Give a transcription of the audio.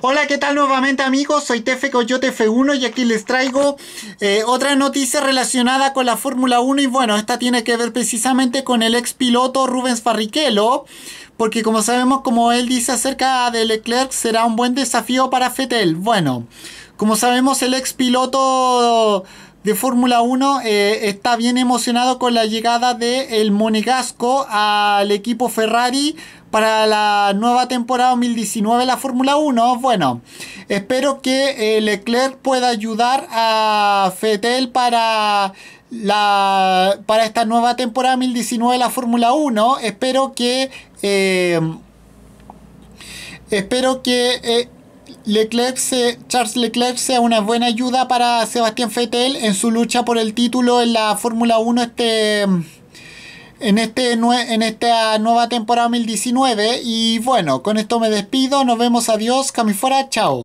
Hola, ¿qué tal nuevamente amigos? Soy Tefe Coyote F1 y aquí les traigo eh, otra noticia relacionada con la Fórmula 1 y bueno, esta tiene que ver precisamente con el ex piloto Rubens Barrichello, porque como sabemos, como él dice acerca de Leclerc, será un buen desafío para Fettel. Bueno, como sabemos, el ex piloto de Fórmula 1 eh, está bien emocionado con la llegada de el Monegasco al equipo Ferrari para la nueva temporada 2019 de la Fórmula 1. Bueno, espero que eh, Leclerc pueda ayudar a Fetel para la para esta nueva temporada 2019 de la Fórmula 1. Espero que eh, espero que Leclerc se, Charles Leclerc sea una buena ayuda para Sebastián Fettel en su lucha por el título en la Fórmula 1 este en este en esta nueva temporada 2019 y bueno, con esto me despido, nos vemos, adiós, Camifora, chao.